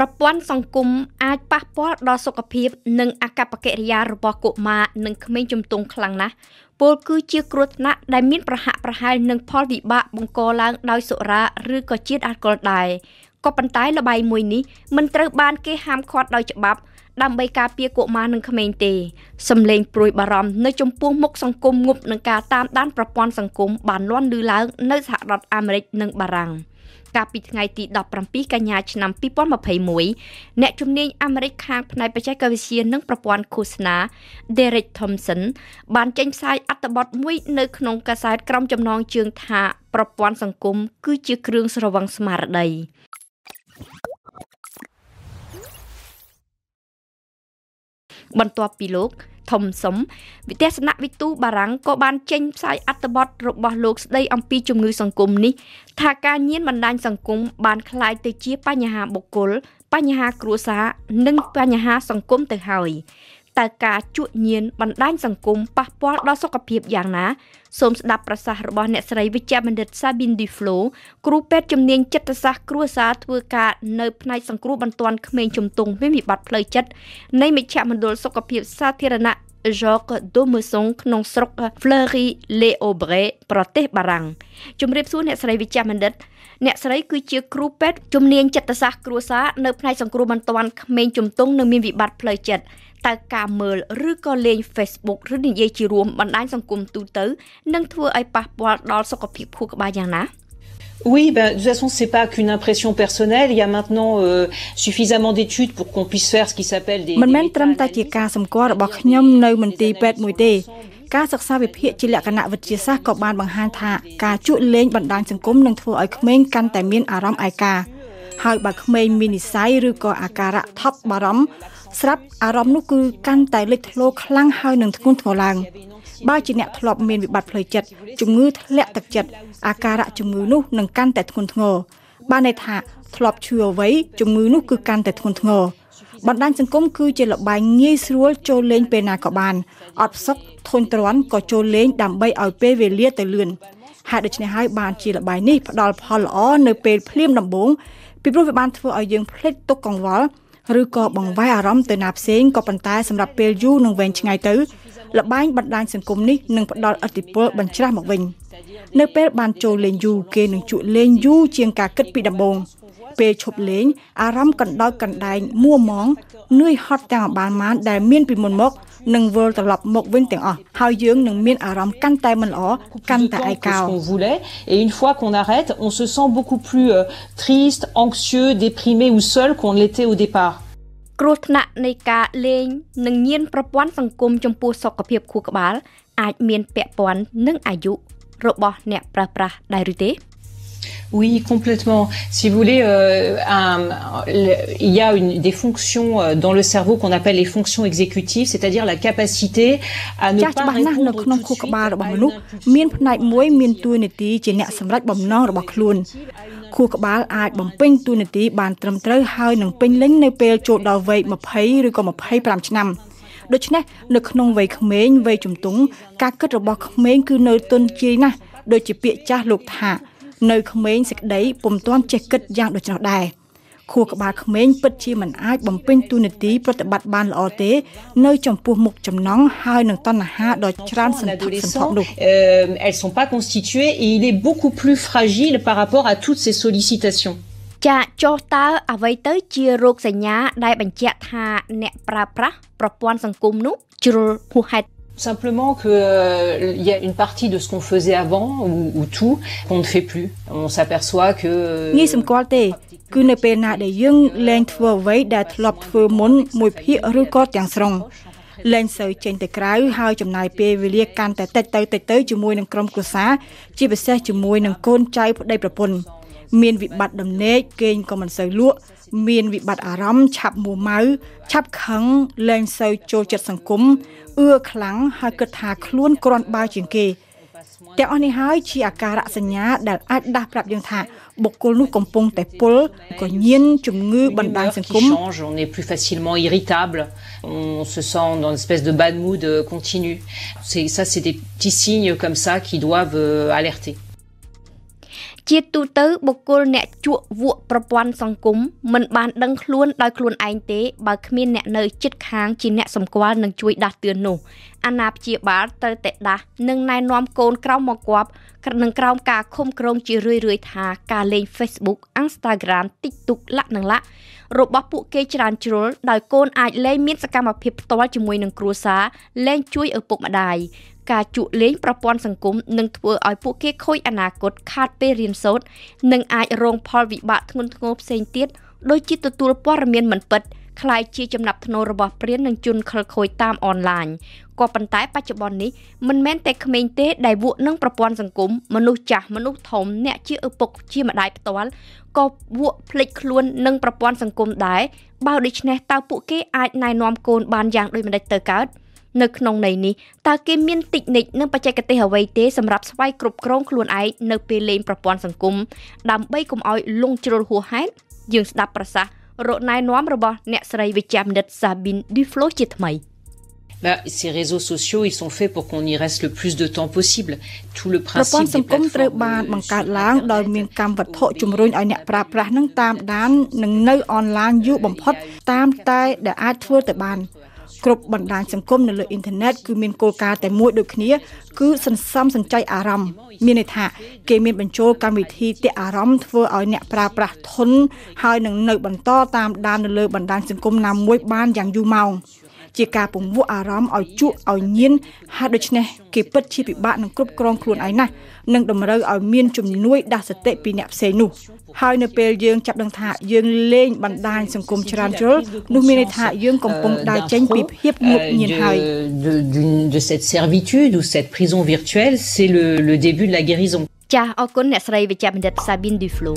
ប្រព័ន្ធសង្គមអាចប៉ះពាល់ដល់សុខភាពនិងអាកប្បកិរិយារបស់កុមារនិងក្មេងជំទង់ខ្លាំងណាស់ពលគឺជាគ្រោះថ្នាក់ដែលមានប្រហាក់ប្រហែលនឹងផលវិបាកបង្កឡើងដោយសុរាឬក៏ជាតិអាល់កុលដែរក៏ប៉ុន្តែល្បែងមួយនេះមិនត្រូវបានគេហាមឃាត់ដោយច្បាប់ដើម្បីការពារកុមារនិងក្មេងទេសំលេងព្រួយបារម្ភនៅចំពោះមុខសង្គមងប់នឹងការតាមដានប្រព័ន្ធសង្គមបានលាន់ឮឡើងនៅសហរដ្ឋអាមេរិកនិងបារាំង។កាលពីថ្ងៃទី17កញ្ញាឆ្នាំ2021អ្នកជំនាញអាមេរិកខាងផ្នែកបច្ចេកវិទ្យានិងប្រព័ន្ធឃោសនា Derek Thompson បានចេញផ្សាយអត្ថបទមួយនៅក្នុងកាសែតក្រុមចំណងជើងថា ប្រព័ន្ធសង្គមគឺជាគ្រឿងស្រវឹងស្មារតីបន្ទាប់ពីលោកធំសុំវិទ្យាសនៈវិទូបារាំងក៏បានចេញផ្សាយអត្ថបទរបស់លោកស្ដីអំពីជំងឺសង្គមនេះថាការញៀនបណ្ដាញសង្គមបានคล้ายទៅជាបញ្ហាបុគ្គល បញ្ហាគ្រួសារនិងបញ្ហាសង្គមទៅហើយតើការជក់ញៀនបណ្ដាញសង្គមប៉ះពាល់ដល់សុខភាពយ៉ាងណាសូមស្ដាប់ប្រសាសន៍របស់អ្នកស្រីវិជ្ជបណ្ឌិត Sabine Diflo គ្រូពេទ្យជំនាញចិត្តសាស្ត្រគ្រួសារធ្វើការនៅផ្នែកសង្គ្រោះបន្ទាន់ក្មេងជំទង់វិបត្តិផ្លូវចិត្តនៃមជ្ឈមណ្ឌលសុខភាពសាធារណៈ Jacques Domeson ក្នុងស្រុក Fleury-les-Aubrais ប្រទេសបារាំងជំរាបសួរអ្នកស្រីវិជ្ជបណ្ឌិត អ្នកស្រីគឺជាគ្រូពេទ្យជំនាញចិត្តសាស្ត្រគ្រួសារនៅផ្នែកសង្គ្រោះបន្ទាន់ក្មេងជំទង់និងមានវិបត្តិផ្លូវចិត្តតើការមើលឬក៏លេង Facebook ឬនិយាយជារួមបណ្ដាញសង្គមទូទៅនឹងធ្វើឲ្យប៉ះពាល់ដល់សុខភាពខួរក្បាលយ៉ាងណា Oui, ben, de toute façon, c'est pas qu'une impression personnelle. Il y a maintenant euh, suffisamment d'études pour qu'on puisse faire ce qui s'appelle des. មិនមែនត្រឹមតែជាការសម្គាល់របស់ខ្ញុំនៅមន្ទីរពេទ្យមួយទេការសិក្សាវិភាគជាលក្ខណៈវិទ្យាសាស្ត្រក៏បានបង្ហាញថាការជក់លេងបណ្ដាញសង្គមនឹងធ្វើឲ្យក្មេងកាន់តែមានអារម្មណ៍ឯកាហើយបើក្មេងមាននិស្ស័យឬក៏អាការៈថប់បារម្ភស្រាប់អារម្មណ៍នោះគឺកាន់តែលេចធ្លោខ្លាំងហើយនឹងធ្ងន់ធ្ងរឡើងបើជាអ្នកធ្លាប់មានវិបត្តិផ្លូវចិត្តជំងឺធ្លាក់ទឹកចិត្តអាការៈជំងឺនោះនឹងកាន់តែធ្ងន់ធ្ងរបានន័យថាធ្លាប់ឈឺអ្វីជំងឺនោះគឺកាន់តែធ្ងន់ធ្ងរបណ្ដាញសង្គមគឺជាលបែងងាយស្រួលចូលលេងពេលណាក៏បានអត់ផ្សឹកធន់ទ្រាំក៏ចូលលេងដើម្បីឲ្យពេលវេលាទៅលឿនហើយដូច្នេះហើយបានជាលបែងនេះផ្ដល់ផលល្អនៅពេលភ្លាមដំបូងពីព្រោះវាបានធ្វើឲ្យយើងភ្លេចទុកកង្វល់ឬក៏បង្វែរអារម្មណ៍ទៅណាផ្សេងក៏ប៉ុន្តែសម្រាប់ពេលយូរនិងវែងឆ្ងាយទៅលបែងបណ្ដាញសង្គមនេះនឹងផ្ដល់ឥទ្ធិពលបញ្ច្រាស់មកវិញនៅពេលបានចូលលេងយូរគេនឹងជក់លេងយូរជាងការគិតពីដំបូងពេលឈប់លេងអារម្មណ៍កណ្ដោចកណ្ដែងមួមងនឿយហត់ទាំងអបានបានដែលមានពីមុនមកនឹងវិលត្រឡប់មកវិញទាំងអស់ហើយយើងនឹងមានអារម្មណ៍កាន់តែមិនល្អកាន់តែឯកោ Et une fois qu'on arrête, on se sent beaucoup plus triste, anxieux, déprimé ou seul qu'on l'était au départ. គ្រោះថ្នាក់នៃការលេងនិងញៀនប្រព័ន្ធសង្គមចំពោះសុខភាពខួរក្បាល អាចមានពាក់ព័ន្ធនឹងអាយុរបស់អ្នកប្រើប្រាស់ដែរឬទេ Oui, complètement. Si vous voulez, euh, un, le, il y a une, des fonctions dans le cerveau qu'on appelle les fonctions exécutives, c'est-à-dire la capacité à ne pas répondre tout de suite. ខួរក្បាលរបស់មនុស្សមានផ្នែកមួយមានតួនាទីជាអ្នកសម្រេចបំណងរបស់ខ្លួន ខួរក្បាលអាចបំពេញតួនាទី បានត្រឹមត្រូវហើយនឹងពេញលេញនៅពេលចូលដល់វ័យ20ឬក៏25ឆ្នាំដូច្នេះនៅក្នុងវ័យក្មេងវ័យជំទង់ការគិតរបស់ក្មេង គឺនៅទន់ជាយណាស់ដូចជាពាក្យចាស់លោកថានៅក្មេងសេចក្តីពុំទាន់ចេះគិតយ៉ាងដូច្នោះដែរខួរក្បាលក្មេងពិតជាមិនអាចបំពេញទូនាទីប្រតិបត្តិបានល្អទេ នៅចំពោះមុខចំណង់ហើយនឹងតណ្ហាដ៏ច្រើន សន្ធឹកសន្ធាប់នោះ elles sont pas constituées et il est beaucoup plus fragile par rapport à toutes ces sollicitations ចាចុះតើអ្វីទៅជារោគសញ្ញា ដែលបញ្ជាក់ថាអ្នកប្រើប្រាស់ប្រព័ន្ធសង្គមនោះ ជ្រុលហួសហេតុ Simplement que euh, il y a une partie de ce qu'on faisait avant ou, ou tout qu'on ne fait plus. On s'aperçoit que ងាយសម្គាល់ទេគឺនៅពេលណា ដែលយើងលែងធ្វើអ្វីដែលធ្លាប់ធ្វើមុន មួយភាគឬក៏ទាំងស្រុងលែងសូវចេញទៅក្រៅហើយចំណាយពេលវេលាកាន់តែតិចទៅតិចទៅជាមួយនឹងក្រុមគ្រួសារជាពិសេសជាមួយនឹងកូនចៅប្តីប្រពន្ធមានវិបត្តិដំណេកគេងក៏មិនសូវលក់មានវិបត្តិអារម្មណ៍ឆាប់មួម៉ៅឆាប់ខឹងលែងសូវចូលចិត្តសង្គមអឺខ្លាំងហើយគិតថាខ្លួនក្រាន់បើជាងគេទាំងអស់នេះហើយជាអាការៈសញ្ញាដែលអាចដាស់ប្រាប់យើងថាបុគ្គលនោះកំពុងតែពុលក៏ញៀនជំងឺបណ្ដាញសង្គម On est plus facilement irritable, on se sent dans une espèce de bad mood continu. C'est ça c'est des petits signes comme ça qui doivent alerter. ជាទូទៅបុគ្គលអ្នកជក់វក់ប្រព័ន្ធសង្គមមិនបានដឹងខ្លួនដោយខ្លួនឯងទេបើគ្មានអ្នកនៅជិតខាងជាអ្នកសម្គាល់និងជួយដាស់តឿននោះអាណាព្យាបាលត្រូវតែដាស់និងណែនាំកូនក្រោមមកគប់និងក្រោមការឃុំក្រងជារឿយៗថាការលេង Facebook Instagram TikTok លក្ខណៈលក្ខរបស់ពួកគេច្រើនជ្រុលដោយកូនអាចលេងមានសកម្មភាពផ្ទាល់ជាមួយនឹងគ្រួសារលេងជួយឪពុកម្ដាយការជក់លេងប្រព័ន្ធសង្គមនឹងធ្វើឲ្យពួកគេខូចអនាគតខាតពេលរៀនសូត្រនិងអាចរងផលវិបាកធ្ងន់ធ្ងរផ្សេងទៀតដោយជាទទួលព័ត៌មានមិនពិតคล้ายជាចំណាប់ធ្នូរបស់ព្រាននិងជនខិលខូចតាមអនឡាញក៏ប៉ុន្តែបច្ចុប្បន្ននេះមិនមែនតែក្មេងទេ ដែលវក់នឹងប្រព័ន្ធសង្គមមនុស្សចាស់មនុស្សធំអ្នកជាឪពុកជាម្ដាយផ្ទាល់ក៏វក់ភ្លេចខ្លួននឹងប្រព័ន្ធសង្គមដែរបើដូច្នេះតើពួកគេអាចណែនាំកូនបានយ៉ាងដូចម្តេចទៅកើត។នៅក្នុងន័យនេះតើគេមានតិចនិចនិងបច្ចេកទេសអ្វីទេសម្រាប់ស្វ័យគ្រប់គ្រងខ្លួនឯងនៅពេលលេងប្រព័ន្ធសង្គមដើម្បីកុំឲ្យលងជ្រុលហួសហេតុយើងស្ដាប់ប្រសាសន៍រកណែនាំរបស់អ្នកស្រីវិជ្ជាមនិត Sabine Duflo ជាថ្មី Bah, ces réseaux sociaux, ils sont faits pour qu'on y reste le plus de temps possible. Tout le principe des plateformes ត្រូវបានបង្កើតឡើងដោយមានកម្មវត្ថុជំរុញឲ្យអ្នកប្រើប្រាស់នឹងតាមដាននិងនៅអនឡាញយូរបំផុត តាមតែដែលអាចធ្វើទៅបានគ្រប់បណ្ដាញសង្គមនៅលើអ៊ីនធឺណិតគឺមានគោលការណ៍តែមួយដូចគ្នា គឺសន្សំសំចៃអារម្មណ៍មានន័យថាគេមានបញ្ចូលកម្មវិធីទាក់អារម្មណ៍ធ្វើឲ្យអ្នកប្រើប្រាស់ធន ហើយនឹងនៅបន្តតាមដាននៅលើបណ្ដាញសង្គមណាមួយបានយ៉ាងយូរម៉ោង។ជាការពង្វក់អារម្មណ៍ឲ្យជក់ឲ្យញៀនហើយដូច្នេះគេពិតជាពិបាកនឹងគ្រប់គ្រងខ្លួនឯងណាស់និងតម្រូវឲ្យមានជំនួយដាស់សតិពីអ្នកផ្សេងនោះ ហើយនៅពេលយើងចាប់ដឹងថាយើងលេងបណ្ដាញសង្គមច្រើនជ្រុលនោះមានន័យថាយើងកំពុងដើរចេញពីភាពងប់ញៀនហើយ de cette servitude ou cette prison virtuelle c'est le le début de la guérison ចាសអរគុណអ្នកស្រីវិជ្ជបណ្ឌិត Sabine Duflo